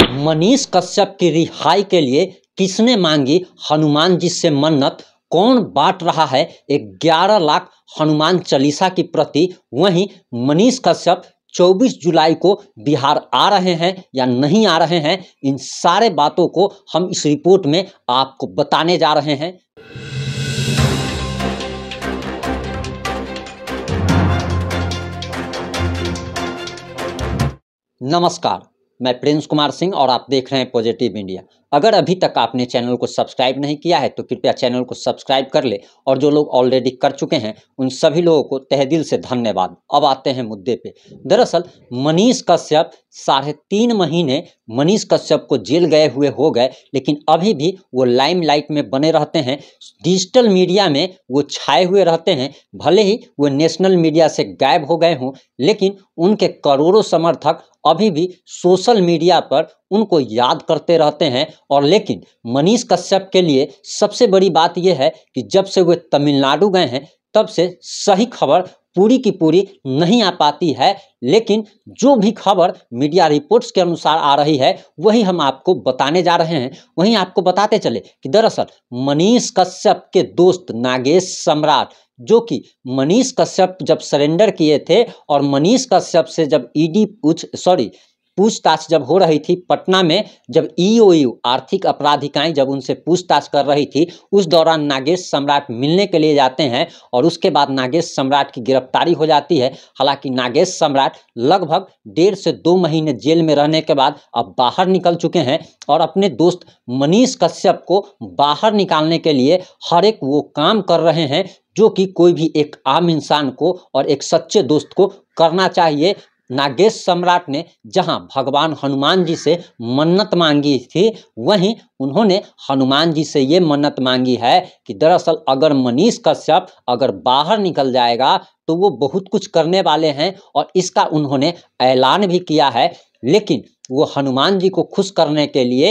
मनीष कश्यप की रिहाई के लिए किसने मांगी हनुमान जी से मन्नत कौन बांट रहा है ग्यारह लाख हनुमान चालीसा की प्रति वहीं मनीष कश्यप 24 जुलाई को बिहार आ रहे हैं या नहीं आ रहे हैं इन सारे बातों को हम इस रिपोर्ट में आपको बताने जा रहे हैं नमस्कार मैं प्रिंस कुमार सिंह और आप देख रहे हैं पॉजिटिव इंडिया अगर अभी तक आपने चैनल को सब्सक्राइब नहीं किया है तो कृपया चैनल को सब्सक्राइब कर ले और जो लोग ऑलरेडी कर चुके हैं उन सभी लोगों को तहदिल से धन्यवाद अब आते हैं मुद्दे पे दरअसल मनीष कश्यप साढ़े तीन महीने मनीष कश्यप को जेल गए हुए हो गए लेकिन अभी भी वो लाइमलाइट में बने रहते हैं डिजिटल मीडिया में वो छाए हुए रहते हैं भले ही वो नेशनल मीडिया से गायब हो गए हों लेकिन उनके करोड़ों समर्थक अभी भी सोशल मीडिया पर उनको याद करते रहते हैं और लेकिन मनीष कश्यप के लिए सबसे बड़ी बात यह है कि जब से वे तमिलनाडु गए हैं तब से सही खबर पूरी की पूरी नहीं आ पाती है लेकिन जो भी खबर मीडिया रिपोर्ट्स के अनुसार आ रही है वही हम आपको बताने जा रहे हैं वहीं आपको बताते चले कि दरअसल मनीष कश्यप के दोस्त नागेश सम्राट जो कि मनीष कश्यप जब सरेंडर किए थे और मनीष कश्यप से जब ईडी पूछ सॉरी पूछताछ जब हो रही थी पटना में जब ईओयू e आर्थिक अपराध इकाई जब उनसे पूछताछ कर रही थी उस दौरान नागेश सम्राट मिलने के लिए जाते हैं और उसके बाद नागेश सम्राट की गिरफ्तारी हो जाती है हालांकि नागेश सम्राट लगभग डेढ़ से दो महीने जेल में रहने के बाद अब बाहर निकल चुके हैं और अपने दोस्त मनीष कश्यप को बाहर निकालने के लिए हर एक वो काम कर रहे हैं जो कि कोई भी एक आम इंसान को और एक सच्चे दोस्त को करना चाहिए नागेश सम्राट ने जहां भगवान हनुमान जी से मन्नत मांगी थी वहीं उन्होंने हनुमान जी से ये मन्नत मांगी है कि दरअसल अगर मनीष कश्यप अगर बाहर निकल जाएगा तो वो बहुत कुछ करने वाले हैं और इसका उन्होंने ऐलान भी किया है लेकिन वो हनुमान जी को खुश करने के लिए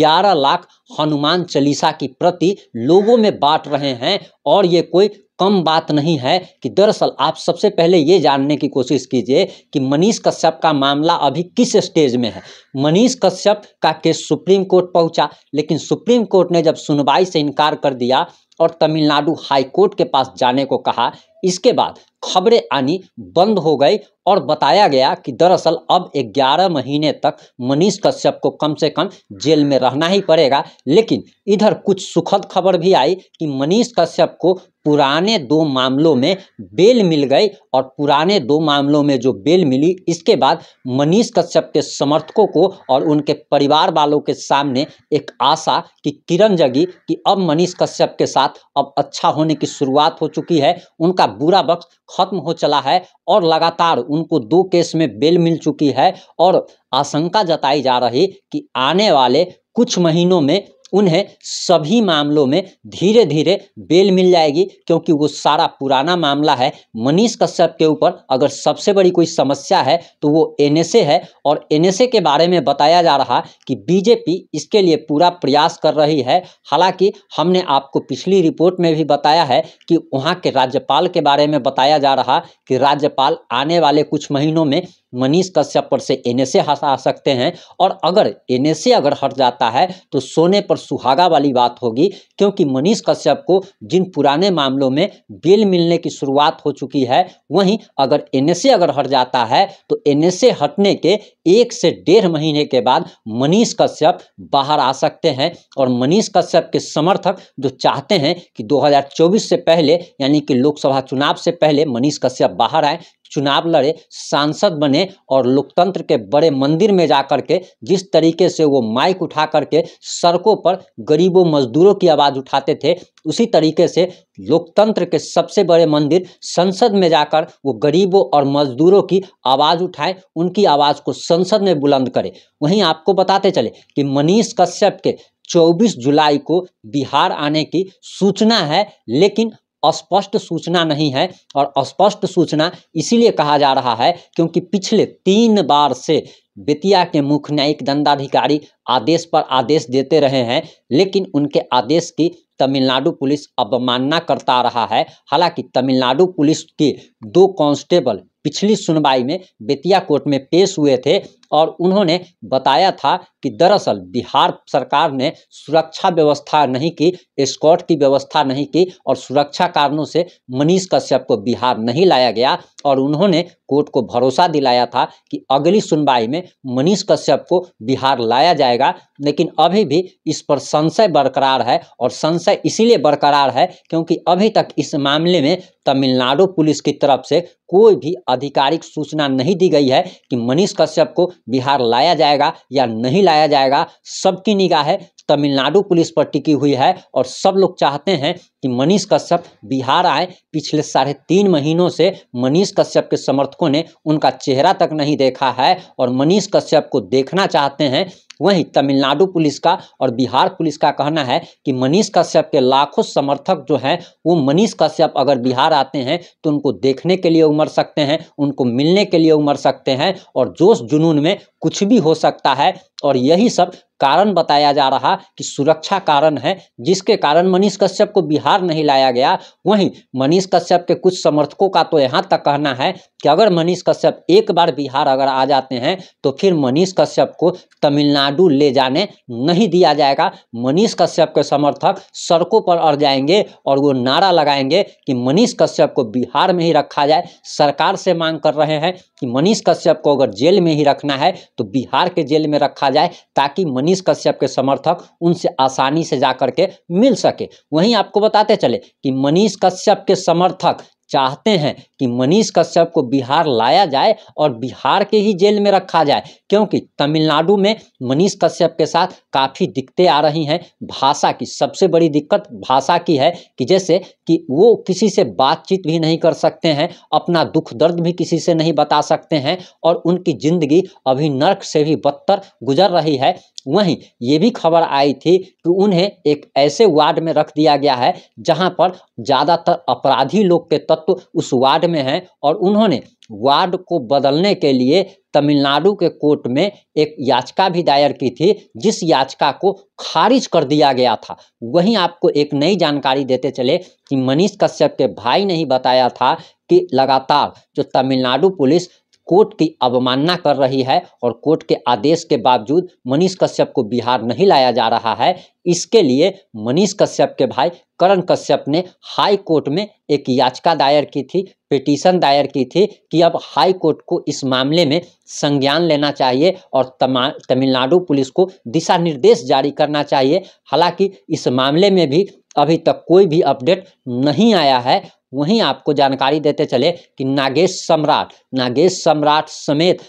ग्यारह लाख हनुमान चालीसा की प्रति लोगों में बांट रहे हैं और ये कोई कम बात नहीं है कि दरअसल आप सबसे पहले ये जानने की कोशिश कीजिए कि मनीष कश्यप का मामला अभी किस स्टेज में है मनीष कश्यप का केस सुप्रीम कोर्ट पहुंचा लेकिन सुप्रीम कोर्ट ने जब सुनवाई से इनकार कर दिया और तमिलनाडु हाईकोर्ट के पास जाने को कहा इसके बाद खबरें आनी बंद हो गई और बताया गया कि दरअसल अब 11 महीने तक मनीष कश्यप को कम से कम जेल में रहना ही पड़ेगा लेकिन इधर कुछ सुखद खबर भी आई कि मनीष कश्यप को पुराने दो मामलों में बेल मिल गई और पुराने दो मामलों में जो बेल मिली इसके बाद मनीष कश्यप के समर्थकों को और उनके परिवार वालों के सामने एक आशा कि किरण जगी कि अब मनीष कश्यप के साथ साथ अब अच्छा होने की शुरुआत हो चुकी है उनका बुरा वक्त खत्म हो चला है और लगातार उनको दो केस में बेल मिल चुकी है और आशंका जताई जा रही कि आने वाले कुछ महीनों में उन्हें सभी मामलों में धीरे धीरे बेल मिल जाएगी क्योंकि वो सारा पुराना मामला है मनीष कश्यप के ऊपर अगर सबसे बड़ी कोई समस्या है तो वो एनएसए है और एनएसए के बारे में बताया जा रहा कि बीजेपी इसके लिए पूरा प्रयास कर रही है हालांकि हमने आपको पिछली रिपोर्ट में भी बताया है कि वहाँ के राज्यपाल के बारे में बताया जा रहा कि राज्यपाल आने वाले कुछ महीनों में मनीष कश्यप पर से एनएसए हटा सकते हैं और अगर एनएसए अगर हट जाता है तो सोने पर सुहागा वाली बात होगी क्योंकि मनीष कश्यप को जिन पुराने मामलों में बेल मिलने की शुरुआत हो चुकी है वहीं अगर एन अगर हट जाता है तो एन हटने के एक से डेढ़ महीने के बाद मनीष कश्यप बाहर आ सकते हैं और मनीष कश्यप के समर्थक जो चाहते हैं कि 2024 से पहले यानी कि लोकसभा चुनाव से पहले मनीष कश्यप बाहर आए चुनाव लड़े सांसद बने और लोकतंत्र के बड़े मंदिर में जा कर के जिस तरीके से वो माइक उठा करके सड़कों पर गरीबों मजदूरों की आवाज़ उठाते थे उसी तरीके से लोकतंत्र के सबसे बड़े मंदिर संसद में जाकर वो गरीबों और मजदूरों की आवाज़ उठाएं उनकी आवाज़ को संसद में बुलंद करें वहीं आपको बताते चले कि मनीष कश्यप के 24 जुलाई को बिहार आने की सूचना है लेकिन स्पष्ट सूचना नहीं है और स्पष्ट सूचना इसीलिए कहा जा रहा है क्योंकि पिछले तीन बार से बेतिया के मुख्य न्यायिक दंडाधिकारी आदेश पर आदेश देते रहे हैं लेकिन उनके आदेश की तमिलनाडु पुलिस अवमानना करता रहा है हालांकि तमिलनाडु पुलिस के दो कांस्टेबल पिछली सुनवाई में बेतिया कोर्ट में पेश हुए थे और उन्होंने बताया था कि दरअसल बिहार सरकार ने सुरक्षा व्यवस्था नहीं की स्कॉट की व्यवस्था नहीं की और सुरक्षा कारणों से मनीष कश्यप को बिहार नहीं लाया गया और उन्होंने कोर्ट को भरोसा दिलाया था कि अगली सुनवाई में मनीष कश्यप को बिहार लाया जाएगा लेकिन अभी भी इस पर संशय बरकरार है और संशय इसीलिए बरकरार है क्योंकि अभी तक इस मामले में तमिलनाडु पुलिस की तरफ से कोई भी आधिकारिक सूचना नहीं दी गई है कि मनीष कश्यप को बिहार लाया जाएगा या नहीं लाया जाएगा सबकी निगाहें तमिलनाडु पुलिस पर टिकी हुई है और सब लोग चाहते हैं कि मनीष कश्यप बिहार आए पिछले साढ़े तीन महीनों से मनीष कश्यप के समर्थकों ने उनका चेहरा तक नहीं देखा है और मनीष कश्यप को देखना चाहते हैं वहीं तमिलनाडु पुलिस का और बिहार पुलिस का कहना है कि मनीष कश्यप के लाखों समर्थक जो हैं वो मनीष कश्यप अगर बिहार आते हैं तो उनको देखने के लिए उमड़ सकते हैं उनको मिलने के लिए उमड़ सकते हैं और जोश जुनून में कुछ भी हो सकता है और यही सब कारण बताया जा रहा कि सुरक्षा कारण है जिसके कारण मनीष कश्यप को बिहार नहीं लाया गया वहीं मनीष कश्यप के कुछ समर्थकों का तो यहाँ तक कहना है कि अगर मनीष कश्यप एक बार बिहार अगर आ जाते हैं तो फिर मनीष कश्यप को तमिलनाडु तमिलनाडु ले जाने नहीं दिया जाएगा मनीष कश्यप के समर्थक सड़कों पर अड़ जाएंगे और वो नारा लगाएंगे कि मनीष कश्यप को बिहार में ही रखा जाए सरकार से मांग कर रहे हैं कि मनीष कश्यप को अगर जेल में ही रखना है तो बिहार के जेल में रखा जाए ताकि मनीष कश्यप के समर्थक उनसे आसानी से जा करके मिल सके वहीं आपको बताते चले कि मनीष कश्यप के समर्थक चाहते हैं कि मनीष कश्यप को बिहार लाया जाए और बिहार के ही जेल में रखा जाए क्योंकि तमिलनाडु में मनीष कश्यप के साथ काफ़ी दिक्कतें आ रही हैं भाषा की सबसे बड़ी दिक्कत भाषा की है कि जैसे कि वो किसी से बातचीत भी नहीं कर सकते हैं अपना दुख दर्द भी किसी से नहीं बता सकते हैं और उनकी ज़िंदगी अभी नर्क से भी बदतर गुजर रही है वहीं ये भी खबर आई थी कि उन्हें एक ऐसे वार्ड में रख दिया गया है जहां पर ज़्यादातर अपराधी लोग के तत्व वक्त उस वार्ड में है और उन्होंने वार्ड को बदलने के लिए तमिलनाडु के कोर्ट में एक याचिका भी दायर की थी जिस याचिका को खारिज कर दिया गया था वहीं आपको एक नई जानकारी देते चले कि मनीष कश्यप के भाई ने ही बताया था कि लगातार जो तमिलनाडु पुलिस कोर्ट की अवमानना कर रही है और कोर्ट के आदेश के बावजूद मनीष कश्यप को बिहार नहीं लाया जा रहा है इसके लिए मनीष कश्यप के भाई करण कश्यप ने हाई कोर्ट में एक याचिका दायर की थी पिटीशन दायर की थी कि अब हाई कोर्ट को इस मामले में संज्ञान लेना चाहिए और तमिलनाडु पुलिस को दिशा निर्देश जारी करना चाहिए हालांकि इस मामले में भी अभी तक कोई भी अपडेट नहीं आया है वहीं आपको जानकारी देते चले कि नागेश सम्राट नागेश सम्राट समेत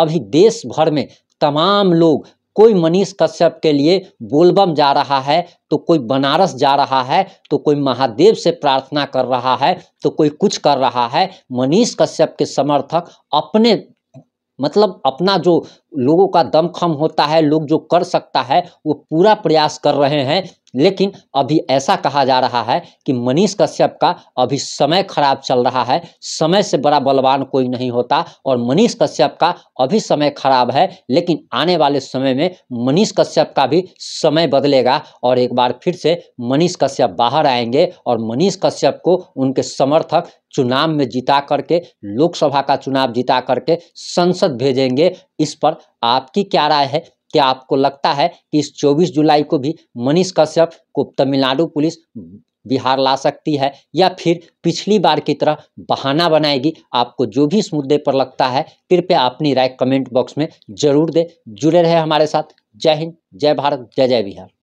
अभी देश भर में तमाम लोग कोई मनीष कश्यप के लिए बोलबम जा रहा है तो कोई बनारस जा रहा है तो कोई महादेव से प्रार्थना कर रहा है तो कोई कुछ कर रहा है मनीष कश्यप के समर्थक अपने मतलब अपना जो लोगों का दमखम होता है लोग जो कर सकता है वो पूरा प्रयास कर रहे हैं लेकिन अभी ऐसा कहा जा रहा है कि मनीष कश्यप का अभी समय खराब चल रहा है समय से बड़ा बलवान कोई नहीं होता और मनीष कश्यप का अभी समय खराब है लेकिन आने वाले समय में मनीष कश्यप का भी समय बदलेगा और एक बार फिर से मनीष कश्यप बाहर आएंगे और मनीष कश्यप को उनके समर्थक चुनाव में जिता करके लोकसभा का चुनाव जिता करके संसद भेजेंगे इस पर आपकी क्या राय है क्या आपको लगता है कि इस 24 जुलाई को भी मनीष कश्यप को तमिलनाडु पुलिस बिहार ला सकती है या फिर पिछली बार की तरह बहाना बनाएगी आपको जो भी इस मुद्दे पर लगता है कृपया अपनी राय कमेंट बॉक्स में जरूर दें जुड़े रहे हमारे साथ जय हिंद जय भारत जय जय बिहार